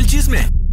चल चीज में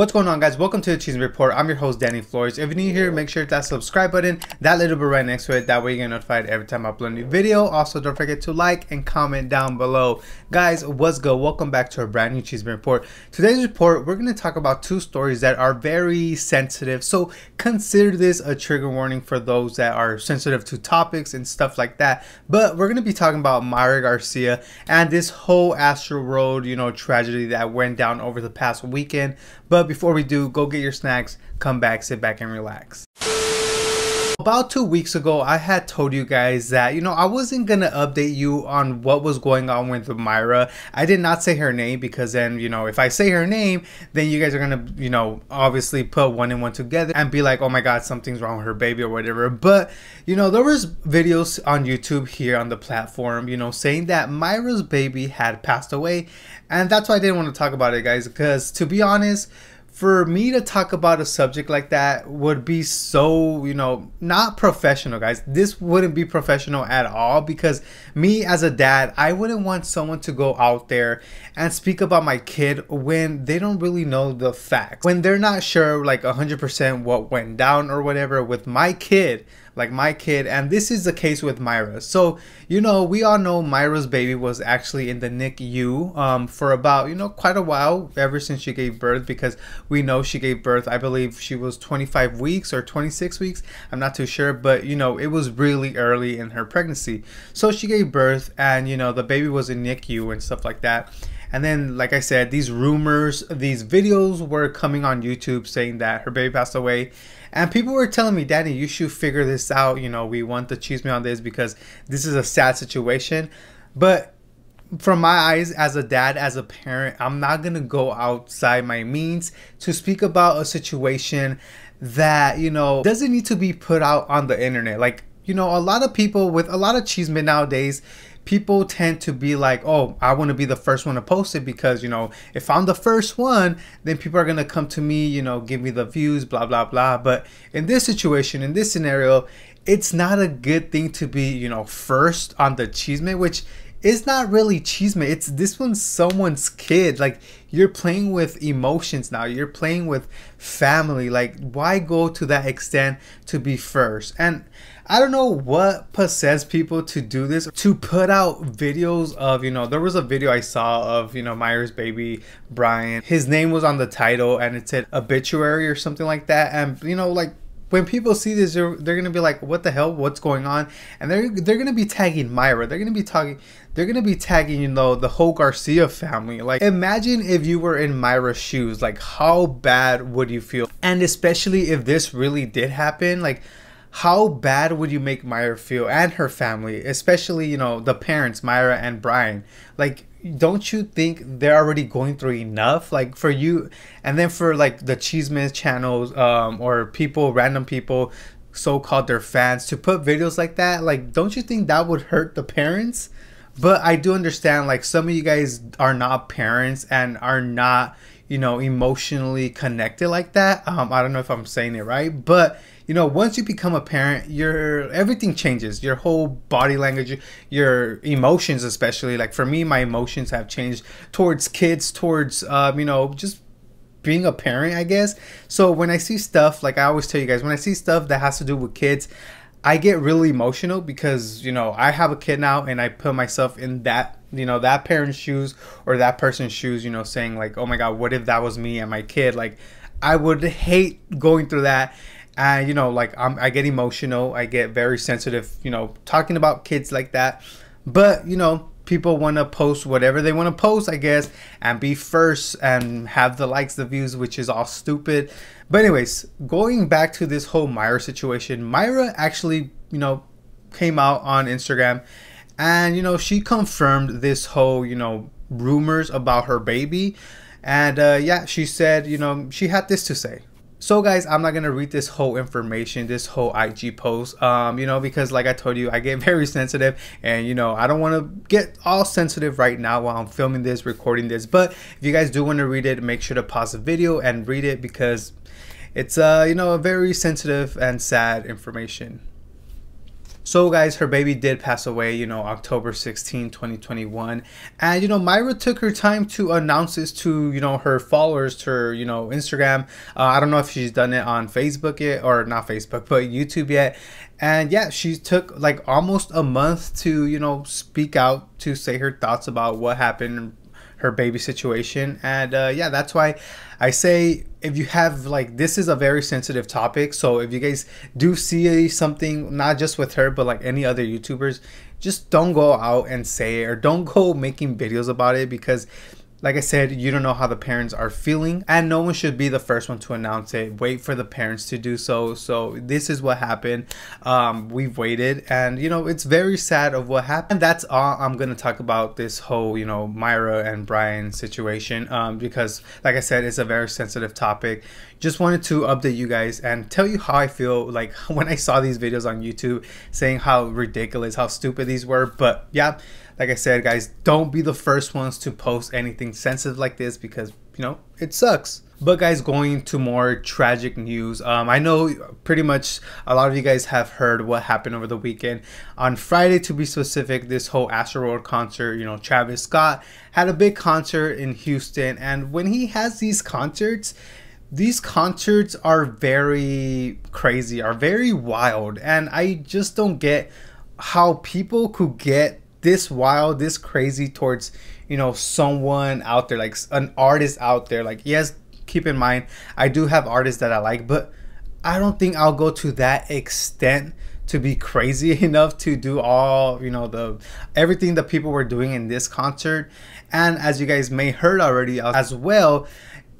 What's going on guys? Welcome to the Cheese Report. I'm your host Danny Flores. If you're new here, make sure to that subscribe button, that little bit right next to it. That way you get notified every time I upload a new video. Also, don't forget to like and comment down below. Guys, what's good? Welcome back to a brand new Cheese Report. Today's report, we're going to talk about two stories that are very sensitive. So consider this a trigger warning for those that are sensitive to topics and stuff like that. But we're going to be talking about Myra Garcia and this whole Astro Road, you know, tragedy that went down over the past weekend. But before we do, go get your snacks, come back, sit back and relax. About two weeks ago, I had told you guys that, you know, I wasn't going to update you on what was going on with Myra. I did not say her name because then, you know, if I say her name, then you guys are going to, you know, obviously put one and one together and be like, oh my God, something's wrong with her baby or whatever. But, you know, there was videos on YouTube here on the platform, you know, saying that Myra's baby had passed away. And that's why I didn't want to talk about it, guys, because to be honest, for me to talk about a subject like that would be so, you know, not professional, guys. This wouldn't be professional at all because me as a dad, I wouldn't want someone to go out there and speak about my kid when they don't really know the facts. When they're not sure like 100% what went down or whatever with my kid, like my kid and this is the case with myra so you know we all know myra's baby was actually in the nicu um, for about you know quite a while ever since she gave birth because we know she gave birth i believe she was 25 weeks or 26 weeks i'm not too sure but you know it was really early in her pregnancy so she gave birth and you know the baby was in nicu and stuff like that and then, like I said, these rumors, these videos were coming on YouTube saying that her baby passed away. And people were telling me, Daddy, you should figure this out. You know, we want the cheese me on this because this is a sad situation. But from my eyes as a dad as a parent i'm not going to go outside my means to speak about a situation that you know doesn't need to be put out on the internet like you know a lot of people with a lot of cheesemen nowadays people tend to be like, oh, I want to be the first one to post it because, you know, if I'm the first one, then people are going to come to me, you know, give me the views, blah, blah, blah. But in this situation, in this scenario, it's not a good thing to be, you know, first on the cheeseman, which is not really cheeseman. It's this one's someone's kid. Like you're playing with emotions now. You're playing with family. Like why go to that extent to be first? And I don't know what possessed people to do this, to put out videos of, you know, there was a video I saw of, you know, Myers baby Brian. His name was on the title and it said obituary or something like that. And, you know, like when people see this, they're, they're gonna be like, "What the hell? What's going on?" And they're they're gonna be tagging Myra. They're gonna be tagging. They're gonna be tagging, you know, the whole Garcia family. Like, imagine if you were in Myra's shoes. Like, how bad would you feel? And especially if this really did happen, like how bad would you make Myra feel and her family, especially, you know, the parents, Myra and Brian? Like, don't you think they're already going through enough? Like, for you, and then for like the Cheeseman channels um, or people, random people, so called their fans, to put videos like that, like, don't you think that would hurt the parents? But I do understand, like, some of you guys are not parents and are not, you know, emotionally connected like that. Um, I don't know if I'm saying it right, but you know once you become a parent your everything changes your whole body language your emotions especially like for me my emotions have changed towards kids towards um, you know just being a parent i guess so when i see stuff like i always tell you guys when i see stuff that has to do with kids I get really emotional because you know I have a kid now and I put myself in that you know that parent's shoes or that person's shoes you know saying like oh my god what if that was me and my kid like I would hate going through that and you know like I'm, i get emotional i get very sensitive you know talking about kids like that but you know people want to post whatever they want to post i guess and be first and have the likes the views which is all stupid but anyways going back to this whole myra situation myra actually you know came out on instagram and you know she confirmed this whole you know rumors about her baby and uh, yeah she said you know she had this to say so guys, I'm not gonna read this whole information, this whole IG post, um, you know, because like I told you, I get very sensitive, and you know, I don't want to get all sensitive right now while I'm filming this, recording this. But if you guys do want to read it, make sure to pause the video and read it because it's uh, you know, a very sensitive and sad information. So guys, her baby did pass away, you know, October 16, 2021. And you know, Myra took her time to announce this to, you know, her followers, to her, you know, Instagram. Uh, I don't know if she's done it on Facebook yet or not Facebook, but YouTube yet. And yeah, she took like almost a month to, you know, speak out to say her thoughts about what happened her baby situation. And uh, yeah, that's why I say if you have like this is a very sensitive topic. So if you guys do see something, not just with her, but like any other YouTubers, just don't go out and say it or don't go making videos about it because like I said, you don't know how the parents are feeling, and no one should be the first one to announce it. Wait for the parents to do so. So this is what happened. Um, we've waited, and you know it's very sad of what happened. And that's all I'm gonna talk about this whole you know Myra and Brian situation um, because, like I said, it's a very sensitive topic just wanted to update you guys and tell you how I feel like when I saw these videos on YouTube saying how ridiculous, how stupid these were. But yeah, like I said, guys, don't be the first ones to post anything sensitive like this because, you know, it sucks. But guys, going to more tragic news. Um, I know pretty much a lot of you guys have heard what happened over the weekend. On Friday, to be specific, this whole Astroworld concert. You know, Travis Scott had a big concert in Houston, and when he has these concerts, these concerts are very crazy, are very wild, and I just don't get how people could get this wild, this crazy towards, you know, someone out there, like an artist out there. Like, yes, keep in mind, I do have artists that I like, but I don't think I'll go to that extent to be crazy enough to do all you know the everything that people were doing in this concert and as you guys may heard already as well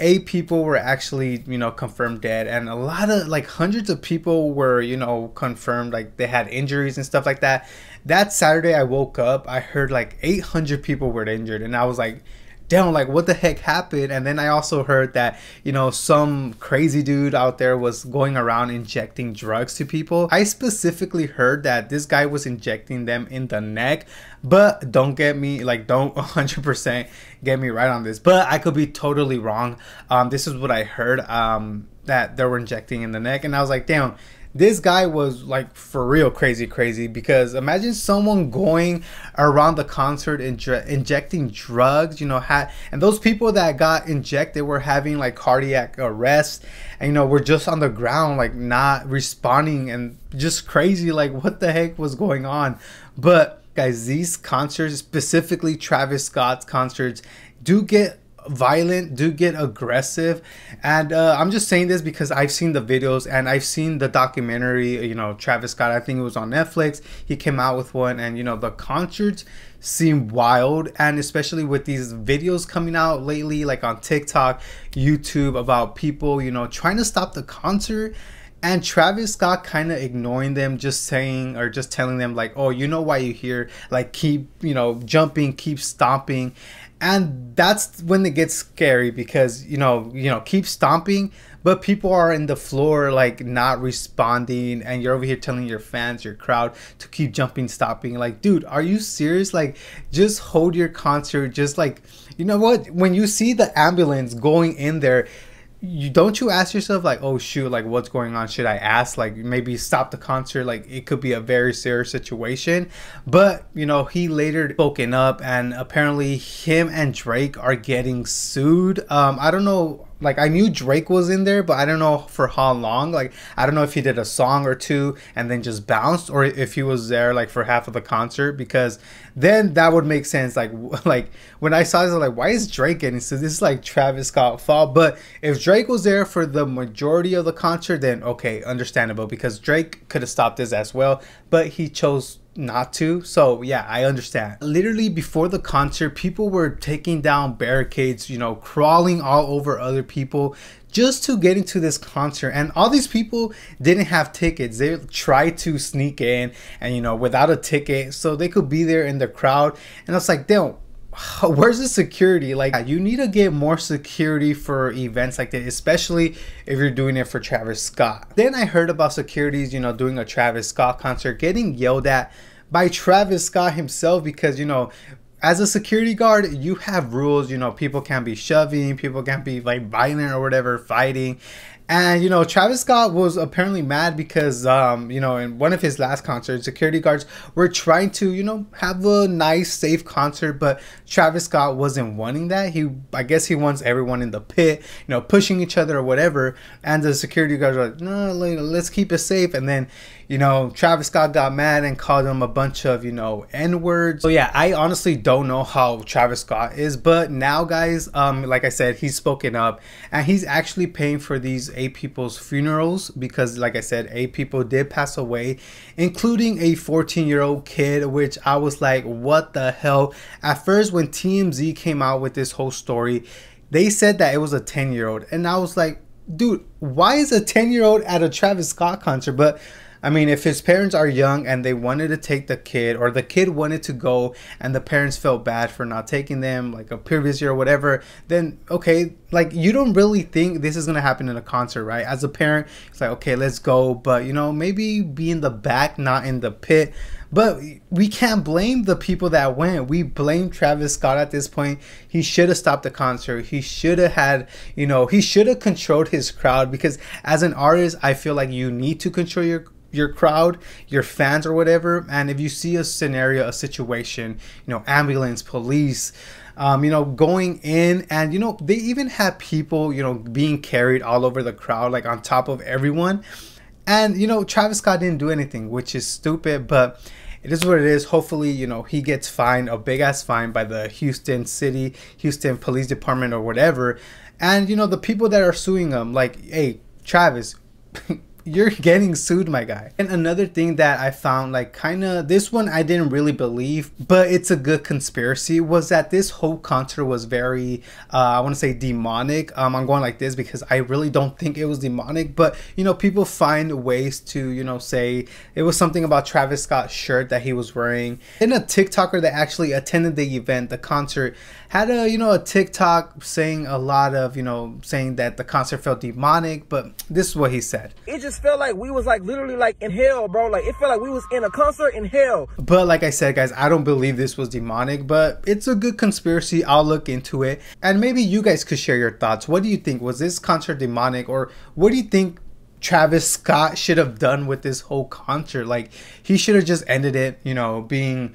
eight people were actually you know confirmed dead and a lot of like hundreds of people were you know confirmed like they had injuries and stuff like that that saturday i woke up i heard like 800 people were injured and i was like damn, like what the heck happened? And then I also heard that, you know, some crazy dude out there was going around injecting drugs to people. I specifically heard that this guy was injecting them in the neck, but don't get me, like, don't 100% get me right on this, but I could be totally wrong. Um, this is what I heard um, that they were injecting in the neck, and I was like, damn this guy was like for real crazy, crazy. Because imagine someone going around the concert and dr- injecting drugs, you know, had and those people that got injected were having like cardiac arrest, and you know, were just on the ground, like not responding and just crazy. Like, what the heck was going on? But guys, these concerts, specifically Travis Scott's concerts, do get violent, do get aggressive. And uh, I'm just saying this because I've seen the videos and I've seen the documentary, you know, Travis Scott, I think it was on Netflix. He came out with one, and, you know, the concerts seem wild. And especially with these videos coming out lately, like on TikTok, YouTube, about people, you know, trying to stop the concert and Travis Scott kind of ignoring them, just saying or just telling them like, "Oh, you know why you're here. Like, keep you know jumping, keep stomping," and that's when it gets scary because you know you know keep stomping, but people are in the floor like not responding, and you're over here telling your fans, your crowd to keep jumping, stopping. Like, dude, are you serious? Like, just hold your concert. Just like, you know what? When you see the ambulance going in there you don't you ask yourself like oh shoot like what's going on should i ask like maybe stop the concert like it could be a very serious situation but you know he later spoken up and apparently him and drake are getting sued um i don't know like I knew Drake was in there, but I don't know for how long. Like I don't know if he did a song or two and then just bounced, or if he was there like for half of the concert. Because then that would make sense. Like like when I saw this, I'm like why is Drake in? So this is like Travis Scott fault. But if Drake was there for the majority of the concert, then okay, understandable because Drake could have stopped this as well, but he chose not to. So yeah, I understand. Literally before the concert, people were taking down barricades, you know, crawling all over other people just to get into this concert. And all these people didn't have tickets. They tried to sneak in and, you know, without a ticket so they could be there in the crowd. And I was like, don't. where's the security like you need to get more security for events like that especially if you're doing it for travis scott then i heard about securities you know doing a travis scott concert getting yelled at by travis scott himself because you know as a security guard you have rules you know people can't be shoving people can't be like violent or whatever fighting and you know, Travis Scott was apparently mad because um, you know, in one of his last concerts, security guards were trying to, you know, have a nice, safe concert, but Travis Scott wasn't wanting that. He I guess he wants everyone in the pit, you know, pushing each other or whatever. And the security guards were like, "No, let's keep it safe." And then, you know, Travis Scott got mad and called him a bunch of, you know, n-words. So yeah, I honestly don't know how Travis Scott is, but now guys, um like I said, he's spoken up and he's actually paying for these eight people's funerals because, like I said, eight people did pass away, including a 14 year old kid, which I was like, what the hell? At first, when TMZ came out with this whole story, they said that it was a 10 year old. And I was like, dude, why is a 10 year old at a Travis Scott concert? But I mean, if his parents are young and they wanted to take the kid, or the kid wanted to go and the parents felt bad for not taking them, like a previous year or whatever, then okay, like you don't really think this is gonna happen in a concert, right? As a parent, it's like, okay, let's go, but you know, maybe be in the back, not in the pit. But we can't blame the people that went. We blame Travis Scott at this point. He should have stopped the concert. He should have had, you know, he should have controlled his crowd because as an artist, I feel like you need to control your your crowd, your fans or whatever, and if you see a scenario, a situation, you know, ambulance, police, um, you know, going in and you know, they even had people, you know, being carried all over the crowd, like on top of everyone. And you know, Travis Scott didn't do anything, which is stupid, but it is what it is. Hopefully, you know, he gets fined, a big ass fine by the Houston City, Houston Police Department or whatever. And you know, the people that are suing him, like, hey, Travis, you're getting sued my guy and another thing that i found like kind of this one i didn't really believe but it's a good conspiracy was that this whole concert was very uh, i want to say demonic um, i'm going like this because i really don't think it was demonic but you know people find ways to you know say it was something about travis scott's shirt that he was wearing and a tiktoker that actually attended the event the concert had a you know a tiktok saying a lot of you know saying that the concert felt demonic but this is what he said it just felt like we was like literally like in hell, bro. Like it felt like we was in a concert in hell. But like I said, guys, I don't believe this was demonic, but it's a good conspiracy. I'll look into it. And maybe you guys could share your thoughts. What do you think? Was this concert demonic or what do you think Travis Scott should have done with this whole concert? Like he should have just ended it, you know, being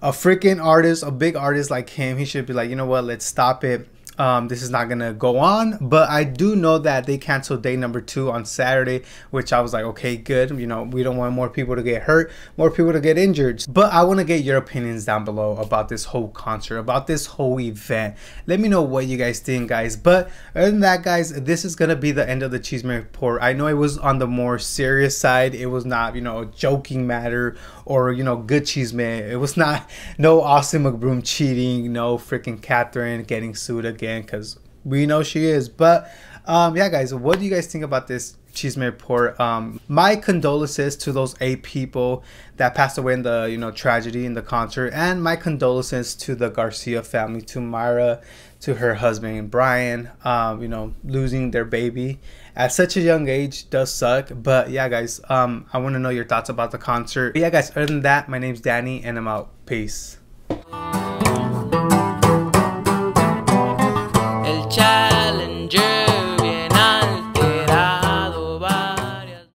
a freaking artist, a big artist like him, he should be like, you know what, let's stop it um, this is not gonna go on. But I do know that they canceled day number two on Saturday, which I was like, okay, good. You know, we don't want more people to get hurt, more people to get injured. But I want to get your opinions down below about this whole concert, about this whole event. Let me know what you guys think, guys. But other than that, guys, this is gonna be the end of the Cheeseman report. I know it was on the more serious side. It was not, you know, a joking matter or you know, good Cheeseman. It was not no Austin McBroom cheating, no freaking Catherine getting sued again again because we know she is. But um, yeah, guys, what do you guys think about this Cheeseman report? Um, my condolences to those eight people that passed away in the you know tragedy in the concert, and my condolences to the Garcia family, to Myra, to her husband Brian. Um, you know, losing their baby at such a young age does suck. But yeah, guys, um, I want to know your thoughts about the concert. But yeah, guys. Other than that, my name's Danny, and I'm out. Peace.